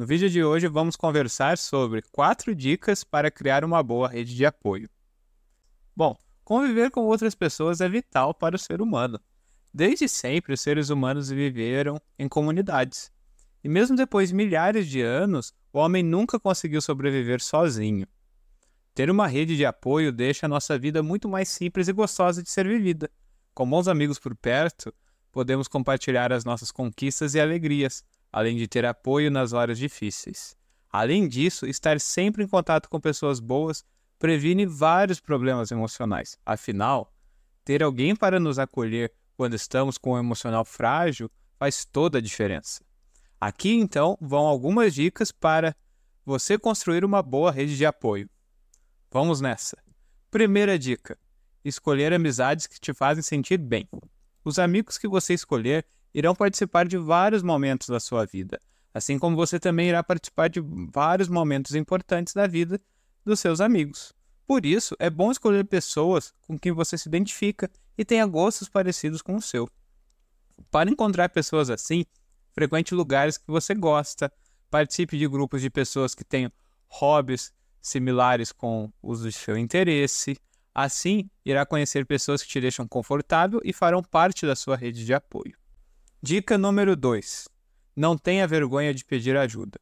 No vídeo de hoje vamos conversar sobre quatro dicas para criar uma boa rede de apoio. Bom, conviver com outras pessoas é vital para o ser humano. Desde sempre, os seres humanos viveram em comunidades. E mesmo depois de milhares de anos, o homem nunca conseguiu sobreviver sozinho. Ter uma rede de apoio deixa a nossa vida muito mais simples e gostosa de ser vivida. Com bons amigos por perto, podemos compartilhar as nossas conquistas e alegrias, além de ter apoio nas horas difíceis. Além disso, estar sempre em contato com pessoas boas previne vários problemas emocionais. Afinal, ter alguém para nos acolher quando estamos com um emocional frágil faz toda a diferença. Aqui então vão algumas dicas para você construir uma boa rede de apoio. Vamos nessa! Primeira dica: escolher amizades que te fazem sentir bem. Os amigos que você escolher irão participar de vários momentos da sua vida, assim como você também irá participar de vários momentos importantes da vida dos seus amigos. Por isso, é bom escolher pessoas com quem você se identifica e tenha gostos parecidos com o seu. Para encontrar pessoas assim, frequente lugares que você gosta, participe de grupos de pessoas que tenham hobbies similares com os do seu interesse. Assim, irá conhecer pessoas que te deixam confortável e farão parte da sua rede de apoio. Dica número 2: Não tenha vergonha de pedir ajuda.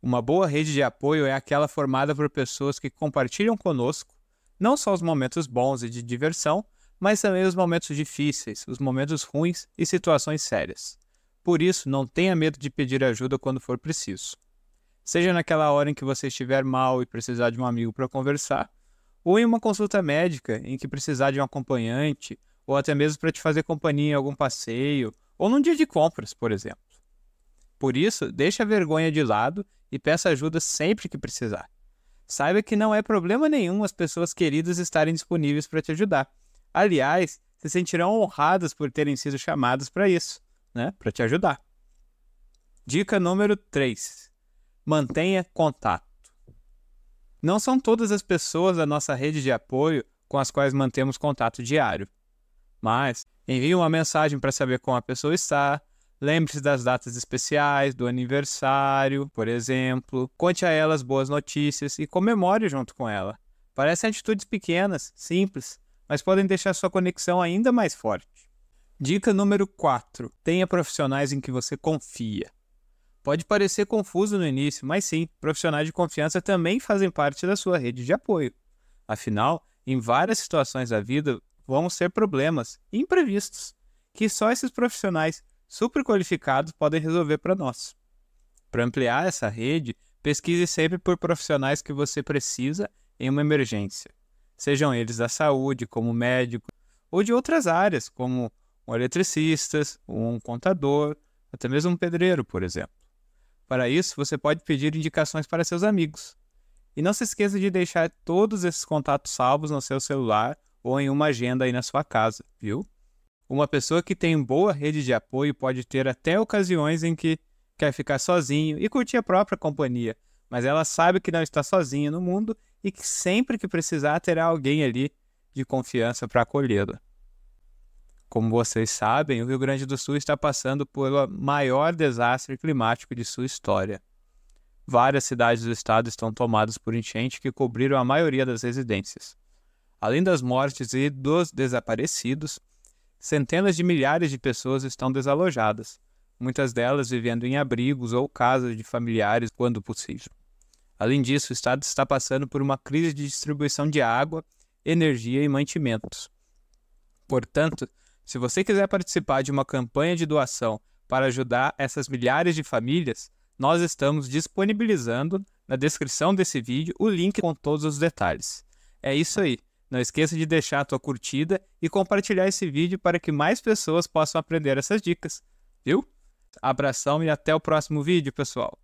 Uma boa rede de apoio é aquela formada por pessoas que compartilham conosco não só os momentos bons e de diversão, mas também os momentos difíceis, os momentos ruins e situações sérias. Por isso, não tenha medo de pedir ajuda quando for preciso. Seja naquela hora em que você estiver mal e precisar de um amigo para conversar, ou em uma consulta médica em que precisar de um acompanhante, ou até mesmo para te fazer companhia em algum passeio ou num dia de compras, por exemplo. Por isso, deixe a vergonha de lado e peça ajuda sempre que precisar. Saiba que não é problema nenhum as pessoas queridas estarem disponíveis para te ajudar. Aliás, se sentirão honradas por terem sido chamadas para isso, né? Para te ajudar. Dica número 3: mantenha contato. Não são todas as pessoas da nossa rede de apoio com as quais mantemos contato diário. Mas envie uma mensagem para saber como a pessoa está. Lembre-se das datas especiais, do aniversário, por exemplo. Conte a elas boas notícias e comemore junto com ela. Parecem atitudes pequenas, simples, mas podem deixar sua conexão ainda mais forte. Dica número 4: tenha profissionais em que você confia. Pode parecer confuso no início, mas sim, profissionais de confiança também fazem parte da sua rede de apoio. Afinal, em várias situações da vida, vão ser problemas imprevistos que só esses profissionais super qualificados podem resolver para nós. Para ampliar essa rede, pesquise sempre por profissionais que você precisa em uma emergência, sejam eles da saúde, como médico, ou de outras áreas, como um eletricista, um contador, até mesmo um pedreiro, por exemplo. Para isso, você pode pedir indicações para seus amigos. E não se esqueça de deixar todos esses contatos salvos no seu celular ou em uma agenda aí na sua casa, viu? Uma pessoa que tem boa rede de apoio pode ter até ocasiões em que quer ficar sozinho e curtir a própria companhia, mas ela sabe que não está sozinha no mundo e que sempre que precisar terá alguém ali de confiança para acolhê-la. Como vocês sabem, o Rio Grande do Sul está passando pelo maior desastre climático de sua história. Várias cidades do estado estão tomadas por enchente que cobriram a maioria das residências. Além das mortes e dos desaparecidos, centenas de milhares de pessoas estão desalojadas, muitas delas vivendo em abrigos ou casas de familiares quando possível. Além disso, o Estado está passando por uma crise de distribuição de água, energia e mantimentos. Portanto, se você quiser participar de uma campanha de doação para ajudar essas milhares de famílias, nós estamos disponibilizando na descrição desse vídeo o link com todos os detalhes. É isso aí. Não esqueça de deixar a tua curtida e compartilhar esse vídeo para que mais pessoas possam aprender essas dicas, viu? Abração e até o próximo vídeo, pessoal!